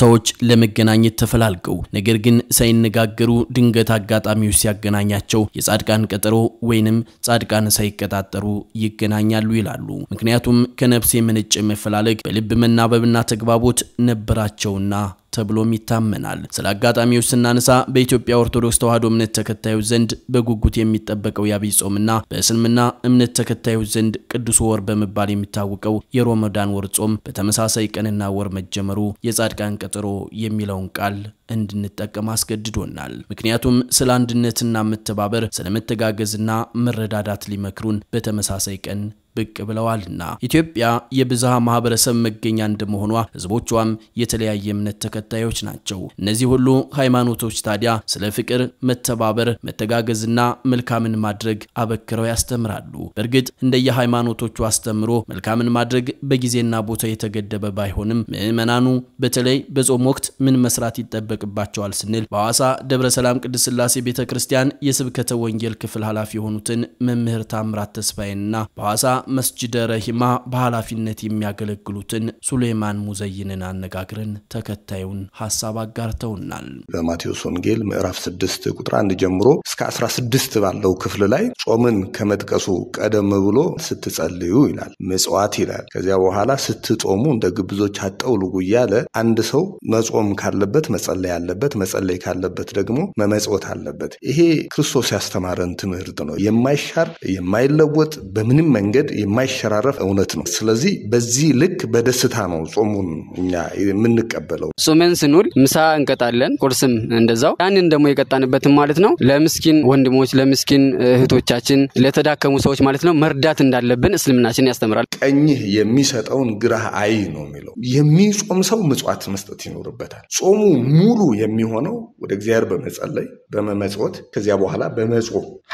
ሰዎች ለመገናኘት ተፈላልገው ነገር ግን ሳይነጋገሩ ድንገት አጋጣሚዎች ሲያገናኛቸው የጻድቃን ቀጠሮ ወይንም ጻድቃን ሳይቀጣጠሩ ይገናኛሉ ይላሉ። ምክንያቱም ከነፍስ የመነጨ መፈላለግ በልብ መናበብና ተግባቦት ነበራቸውና ተብሎም ይታመናል። ስለ አጋጣሚዎች ስናነሳ በኢትዮጵያ ኦርቶዶክስ ተዋሕዶ እምነት ተከታዮች ዘንድ በጉጉት የሚጠበቀው የአብይ ጾምና በእስልምና እምነት ተከታዮች ዘንድ ቅዱስ ወር በመባል የሚታወቀው የሮመዳን ወር ጾም በተመሳሳይ ቀንና ወር መጀመሩ የጻድቃን ቀጠሮ የሚለውን ቃል እንድንጠቀም አስገድዶናል። ምክንያቱም ስለ አንድነትና መተባበር፣ ስለ መተጋገዝና መረዳዳት ሊመክሩን በተመሳሳይ ቀን ብቅ ብለዋልና ኢትዮጵያ የብዝሃ ማህበረሰብ መገኛ እንደመሆኗ ህዝቦቿም የተለያየ እምነት ተከታዮች ናቸው። እነዚህ ሁሉ ሃይማኖቶች ታዲያ ስለ ፍቅር፣ መተባበር፣ መተጋገዝና መልካምን ማድረግ አበክረው ያስተምራሉ። በእርግጥ እንደየሃይማኖቶቹ አስተምሮ መልካምን ማድረግ በጊዜና ቦታ የተገደበ ባይሆንም ምዕመናኑ በተለይ በጾም ወቅት ምን መስራት ይጠበቅባቸዋል ስንል በሐዋሳ ደብረ ሰላም ቅድስት ስላሴ ቤተ ክርስቲያን የስብከተ ወንጌል ክፍል ኃላፊ የሆኑትን መምህር ታምራት ተስፋዬንና በሐዋሳ መስጅደ ረሂማ በኃላፊነት የሚያገለግሉትን ሱሌማን ሙዘይንን አነጋግረን ተከታዩን ሀሳብ አጋርተውናል። በማቴዎስ ወንጌል ምዕራፍ 6 ቁጥር 1 ጀምሮ እስከ 16 ባለው ክፍል ላይ ጾምን ከመጥቀሱ ቀደም ብሎ ስትጸልዩ ይላል፣ ምጽዋት ይላል። ከዚያ በኋላ ስትጾሙ እንደ ግብዞች አጠውልጉ እያለ አንድ ሰው መጾም ካለበት መጸለይ አለበት፣ መጸለይ ካለበት ደግሞ መመጽወት አለበት። ይሄ ክርስቶስ ያስተማረን ትምህርት ነው። የማይሻር የማይለወጥ በምንም መንገድ መንገድ የማይሸራረፍ እውነት ነው። ስለዚህ በዚህ ልክ በደስታ ነው ጾሙን እኛ የምንቀበለው። ጾመን ስንውል ምሳ እንቀጣለን፣ ቁርስም እንደዛው። ያንን ደግሞ የቀጣንበትም ማለት ነው ለምስኪን ወንድሞች፣ ለምስኪን እህቶቻችን፣ ለተዳከሙ ሰዎች ማለት ነው መርዳት እንዳለብን እስልምናችን ያስተምራል። ቀኝህ የሚሰጠውን ግራህ አይ ነው የሚለው። የሚጾም ሰው ምጽዋት መስጠት ይኖርበታል። ጾሙ ሙሉ የሚሆነው ወደ እግዚአብሔር በመጸለይ በመመጽወት ከዚያ በኋላ በመጾም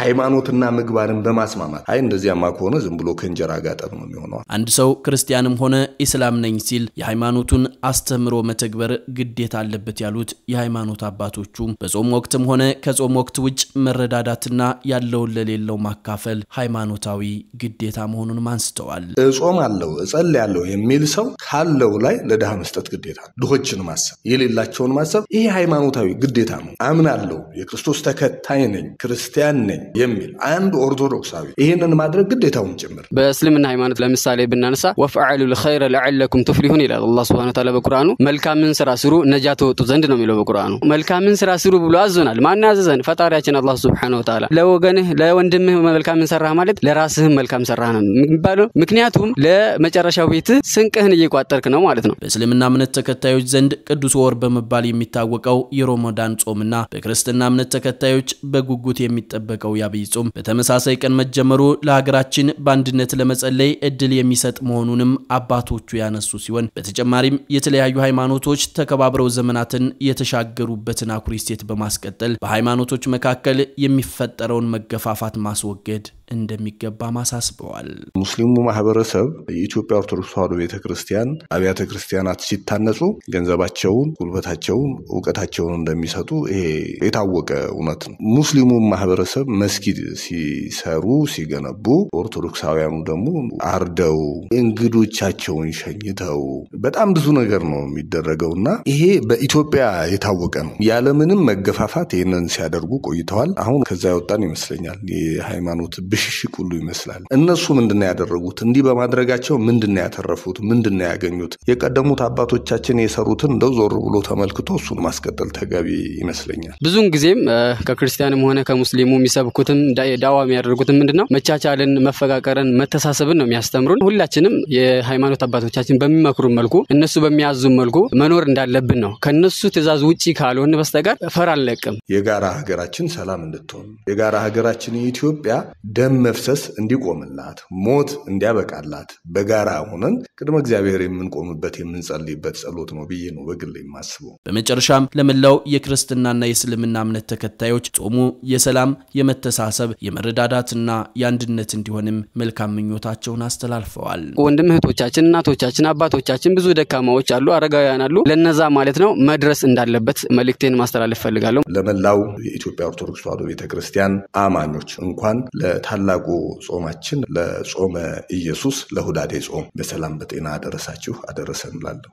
ሃይማኖትና ምግባርን በማስማማት አይ እንደዚያማ ከሆነ ዝም ብሎ ከእንጀራ ጋጠም ነው የሚሆነው። አንድ ሰው ክርስቲያንም ሆነ ኢስላም ነኝ ሲል የሃይማኖቱን አስተምሮ መተግበር ግዴታ አለበት ያሉት የሃይማኖት አባቶቹ በጾም ወቅትም ሆነ ከጾም ወቅት ውጭ መረዳዳትና ያለውን ለሌለው ማካፈል ሃይማኖታዊ ግዴታ መሆኑንም አንስተዋል። እጾም አለው እጸል ያለው የሚል ሰው ካለው ላይ ለድሃ መስጠት ግዴታ፣ ድሆችን ማሰብ፣ የሌላቸውን ማሰብ ይህ ሃይማኖታዊ ግዴታ ነው። አምናለሁ፣ የክርስቶስ ተከታይ ነኝ፣ ክርስቲያን ነኝ የሚል አንድ ኦርቶዶክሳዊ ይህንን ማድረግ ግዴታውን ጭምር በእስልምና ሃይማኖት ለምሳሌ ብናነሳ ወፍዐሉ ልኸይረ ለዐለኩም ትፍሊሁን ይላል አላህ ስብሐነ ወተዓላ በቁርአኑ መልካምን ስራ ስሩ ነጃ ተወጡ ዘንድ ነው የሚለው በቁርአኑ። መልካምን ስራ ስሩ ብሎ አዞናል። ማን ያዘዘን? ፈጣሪያችን አላህ ስብሐነ ወተዓላ። ለወገንህ ለወንድምህ መልካምን ሰራህ ማለት ለራስህም መልካም ሰራህ ነው የሚባለው። ምክንያቱም ለመጨረሻው ቤትህ ስንቅህን እየቋጠርክ ነው ማለት ነው። በእስልምና እምነት ተከታዮች ዘንድ ቅዱስ ወር በመባል የሚታወቀው የሮሞዳን ጾምና በክርስትና እምነት ተከታዮች በጉጉት የሚጠበቀው የአብይ ጾም በተመሳሳይ ቀን መጀመሩ ለሀገራችን በአንድነት በቋሚነት ለመጸለይ እድል የሚሰጥ መሆኑንም አባቶቹ ያነሱ ሲሆን በተጨማሪም የተለያዩ ሃይማኖቶች ተከባብረው ዘመናትን የተሻገሩበትን አኩሪ እሴት በማስቀጠል በሃይማኖቶች መካከል የሚፈጠረውን መገፋፋት ማስወገድ እንደሚገባ አሳስበዋል። ሙስሊሙ ማህበረሰብ የኢትዮጵያ ኦርቶዶክስ ተዋሕዶ ቤተክርስቲያን አብያተ ክርስቲያናት ሲታነጹ ገንዘባቸውን፣ ጉልበታቸውን፣ እውቀታቸውን እንደሚሰጡ ይሄ የታወቀ እውነት ነው። ሙስሊሙ ማህበረሰብ መስጊድ ሲሰሩ ሲገነቡ፣ ኦርቶዶክሳውያኑ ደግሞ አርደው እንግዶቻቸውን ሸኝተው በጣም ብዙ ነገር ነው የሚደረገው እና ይሄ በኢትዮጵያ የታወቀ ነው። ያለምንም መገፋፋት ይህንን ሲያደርጉ ቆይተዋል። አሁን ከዛ ያወጣን ይመስለኛል የሃይማኖት ብሽሽቅ ሁሉ ይመስላል። እነሱ ምንድነው ያደረጉት? እንዲህ በማድረጋቸው ምንድነው ያተረፉት? ምንድነው ያገኙት? የቀደሙት አባቶቻችን የሰሩትን እንደው ዞር ብሎ ተመልክቶ እሱን ማስቀጠል ተገቢ ይመስለኛል። ብዙውን ጊዜም ከክርስቲያንም ሆነ ከሙስሊሙ የሚሰብኩትም ዳዋ የሚያደርጉትም ምንድን ነው መቻቻልን፣ መፈቃቀርን፣ መተሳሰብን ነው የሚያስተምሩን። ሁላችንም የሃይማኖት አባቶቻችን በሚመክሩን መልኩ እነሱ በሚያዙ መልኩ መኖር እንዳለብን ነው። ከነሱ ትእዛዝ ውጭ ካልሆን በስተቀር ፈር አልለቅም። የጋራ ሀገራችን ሰላም እንድትሆን የጋራ ሀገራችን ኢትዮጵያ ደም መፍሰስ እንዲቆምላት፣ ሞት እንዲያበቃላት በጋራ ሆነን ቅድመ እግዚአብሔር የምንቆምበት የምንጸልይበት ጸሎት ነው ብዬ ነው በግል የማስበው። በመጨረሻም ለመላው የክርስትናና የእስልምና እምነት ተከታዮች ጾሙ የሰላም የመተሳሰብ፣ የመረዳዳትና የአንድነት እንዲሆንም መልካም ምኞታቸውን አስተላልፈዋል። ወንድም እህቶቻችን፣ እናቶቻችን፣ አባቶቻችን ብዙ ደካማዎች አሉ፣ አረጋውያን አሉ። ለነዛ ማለት ነው መድረስ እንዳለበት መልእክቴን ማስተላለፍ ፈልጋለሁ። ለመላው የኢትዮጵያ ኦርቶዶክስ ተዋህዶ ቤተክርስቲያን አማኞች እንኳን ታላቁ ጾማችን ለጾመ ኢየሱስ ለሁዳዴ ጾም በሰላም በጤና አደረሳችሁ አደረሰን እላለሁ።